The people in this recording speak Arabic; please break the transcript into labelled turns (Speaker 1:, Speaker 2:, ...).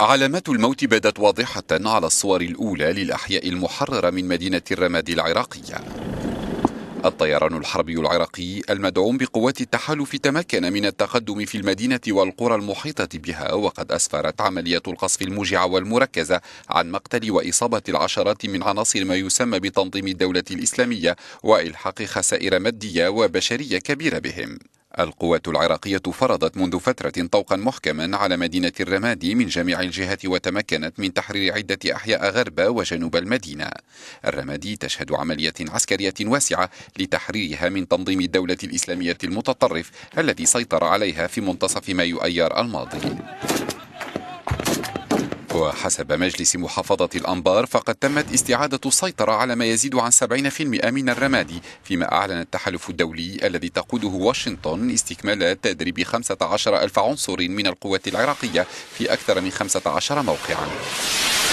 Speaker 1: علامات الموت بدت واضحة على الصور الأولى للأحياء المحررة من مدينة الرماد العراقية الطيران الحربي العراقي المدعوم بقوات التحالف تمكن من التقدم في المدينة والقرى المحيطة بها وقد أسفرت عملية القصف الموجعة والمركزة عن مقتل وإصابة العشرات من عناصر ما يسمى بتنظيم الدولة الإسلامية وإلحاق خسائر مادية وبشرية كبيرة بهم القوات العراقية فرضت منذ فترة طوقا محكما على مدينة الرمادي من جميع الجهات وتمكنت من تحرير عدة أحياء غرب وجنوب المدينة الرمادي تشهد عملية عسكرية واسعة لتحريرها من تنظيم الدولة الإسلامية المتطرف الذي سيطر عليها في منتصف مايو أيار الماضي وحسب مجلس محافظة الأنبار فقد تمت استعادة السيطرة على ما يزيد عن 70% من الرمادي فيما أعلن التحالف الدولي الذي تقوده واشنطن استكمال تدريب 15 ألف عنصر من القوات العراقية في أكثر من 15 موقعا